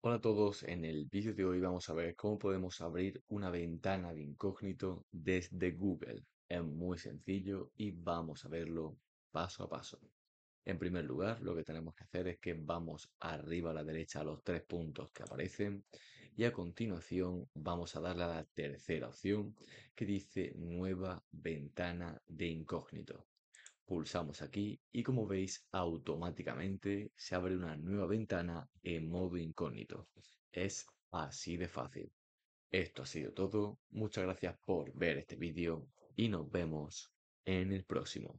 Hola a todos, en el vídeo de hoy vamos a ver cómo podemos abrir una ventana de incógnito desde Google. Es muy sencillo y vamos a verlo paso a paso. En primer lugar, lo que tenemos que hacer es que vamos arriba a la derecha a los tres puntos que aparecen y a continuación vamos a darle a la tercera opción que dice nueva ventana de incógnito. Pulsamos aquí y como veis automáticamente se abre una nueva ventana en modo incógnito. Es así de fácil. Esto ha sido todo, muchas gracias por ver este vídeo y nos vemos en el próximo.